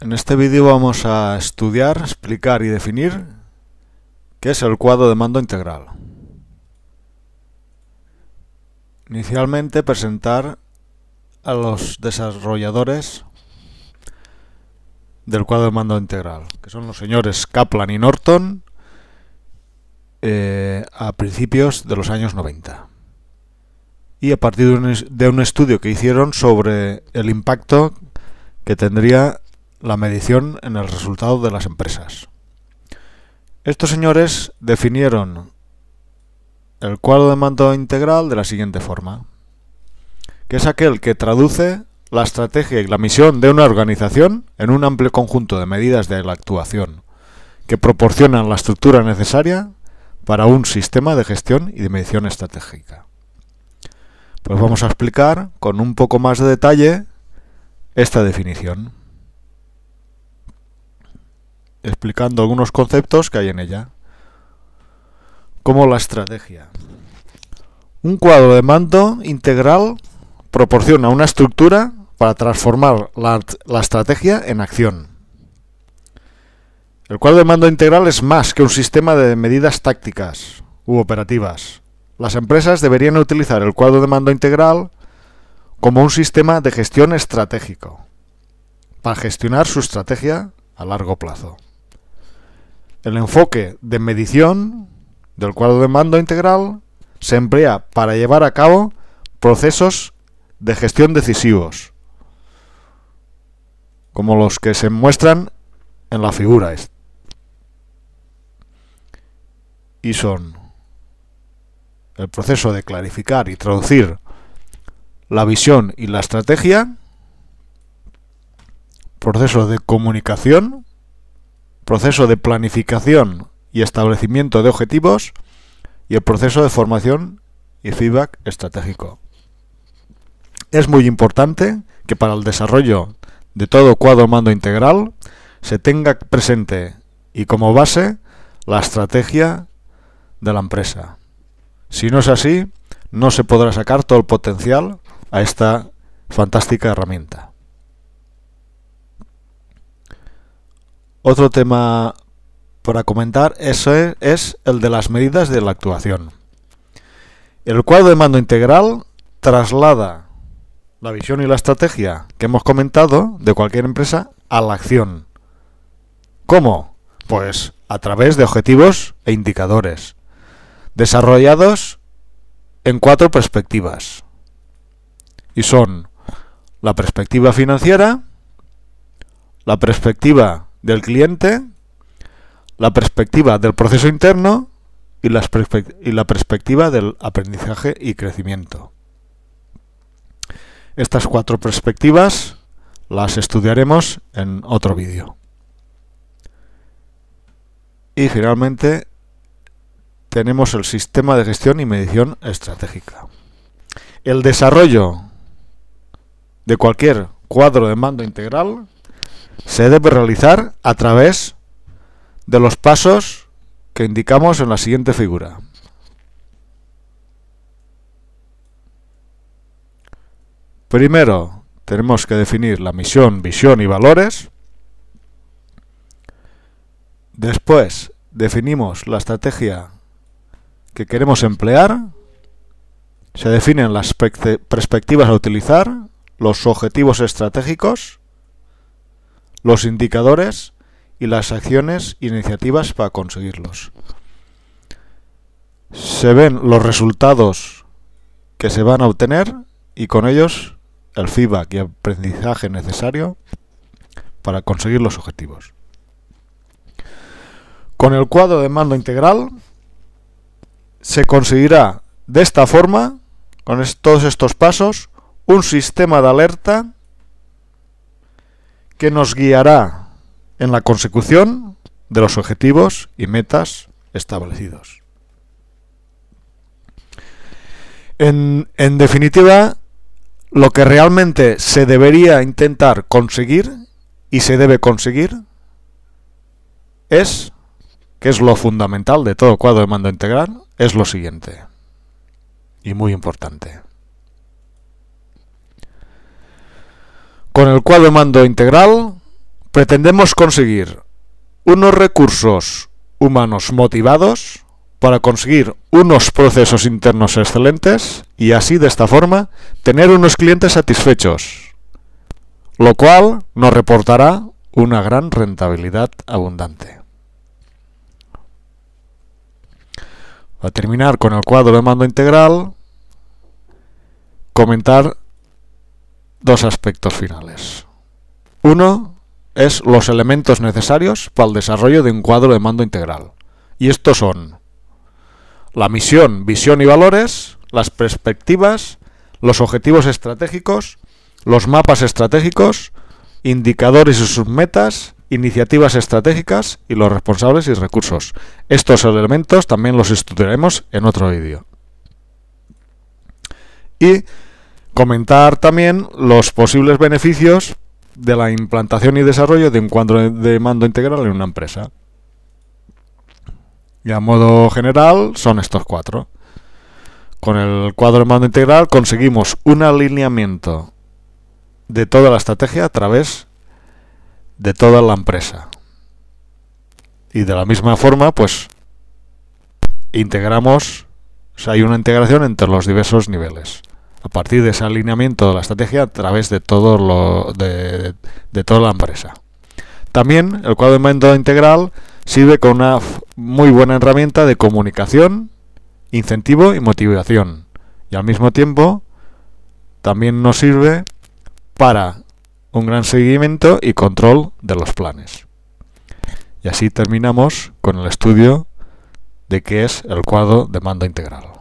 En este vídeo vamos a estudiar, explicar y definir qué es el cuadro de mando integral. Inicialmente presentar a los desarrolladores del cuadro de mando integral, que son los señores Kaplan y Norton eh, a principios de los años 90 y a partir de un estudio que hicieron sobre el impacto que tendría la medición en el resultado de las empresas. Estos señores definieron el cuadro de mando integral de la siguiente forma, que es aquel que traduce la estrategia y la misión de una organización en un amplio conjunto de medidas de la actuación, que proporcionan la estructura necesaria para un sistema de gestión y de medición estratégica. Pues vamos a explicar con un poco más de detalle esta definición explicando algunos conceptos que hay en ella, como la estrategia. Un cuadro de mando integral proporciona una estructura para transformar la, estrategia en acción. El cuadro de mando integral es más que un sistema de medidas tácticas u operativas. Las empresas deberían utilizar el cuadro de mando integral como un sistema de gestión estratégico para gestionar su estrategia a largo plazo el enfoque de medición del cuadro de mando integral se emplea para llevar a cabo procesos de gestión decisivos, como los que se muestran en la figura. Y son el proceso de clarificar y traducir la visión y la estrategia, procesos de comunicación, proceso de planificación y establecimiento de objetivos y el proceso de formación y feedback estratégico. Es muy importante que para el desarrollo de todo cuadro mando integral se tenga presente y como base la estrategia de la empresa. Si no es así, no se podrá sacar todo el potencial a esta fantástica herramienta. Otro tema para comentar es, es el de las medidas de la actuación. El cuadro de mando integral traslada la visión y la estrategia que hemos comentado de cualquier empresa a la acción. ¿Cómo? Pues a través de objetivos e indicadores, desarrollados en cuatro perspectivas. Y son la perspectiva financiera, la perspectiva del cliente, la perspectiva del proceso interno y, la perspectiva del aprendizaje y crecimiento. Estas cuatro perspectivas las estudiaremos en otro vídeo. Y finalmente tenemos el sistema de gestión y medición estratégica. El desarrollo de cualquier cuadro de mando integral se debe realizar a través de los pasos que indicamos en la siguiente figura. Primero, tenemos que definir la misión, visión y valores. Después, definimos la estrategia que queremos emplear. Se definen las perspectivas a utilizar, los objetivos estratégicos los indicadores y las acciones e iniciativas para conseguirlos. Se ven los resultados que se van a obtener y con ellos el feedback y aprendizaje necesario para conseguir los objetivos. Con el cuadro de mando integral se conseguirá de esta forma, con todos estos pasos, un sistema de alerta que nos guiará en la consecución de los objetivos y metas establecidos. En, en, definitiva, lo que realmente se debería intentar conseguir y se debe conseguir es, que es lo fundamental de todo cuadro de mando integral, es lo siguiente, y muy importante. con el cuadro de mando integral, pretendemos conseguir unos recursos humanos motivados para conseguir unos procesos internos excelentes y así de esta forma tener unos clientes satisfechos, lo cual nos reportará una gran rentabilidad abundante. Para terminar con el cuadro de mando integral, comentar dos aspectos finales. Uno es los elementos necesarios para el desarrollo de un cuadro de mando integral. Y estos son la misión, visión y valores, las perspectivas, los objetivos estratégicos, los mapas estratégicos, indicadores y sus metas, iniciativas estratégicas y los responsables y recursos. Estos elementos también los estudiaremos en otro vídeo. Y Comentar también los posibles beneficios de la implantación y desarrollo de un cuadro de mando integral en una empresa. Y a modo general son estos cuatro. Con el cuadro de mando integral conseguimos un alineamiento de toda la estrategia a través de toda la empresa. Y de la misma forma, pues integramos, o sea, hay una integración entre los diversos niveles a partir de ese alineamiento de la estrategia a través de, todo toda la empresa. También el cuadro de mando integral sirve como una muy buena herramienta de comunicación, incentivo y motivación. Y al mismo tiempo también nos sirve para un gran seguimiento y control de los planes. Y así terminamos con el estudio de qué es el cuadro de mando integral.